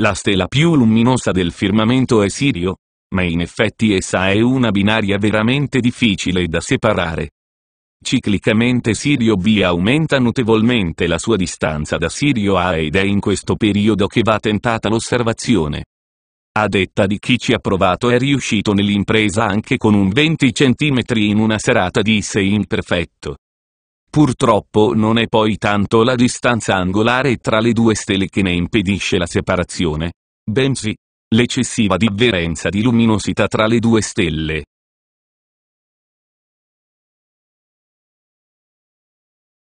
La stella più luminosa del firmamento è Sirio, ma in effetti essa è una binaria veramente difficile da separare. Ciclicamente Sirio B aumenta notevolmente la sua distanza da Sirio A ed è in questo periodo che va tentata l'osservazione. A detta di chi ci ha provato è riuscito nell'impresa anche con un 20 cm in una serata di sé imperfetto. Purtroppo non è poi tanto la distanza angolare tra le due stelle che ne impedisce la separazione, bensì l'eccessiva differenza di luminosità tra le due stelle.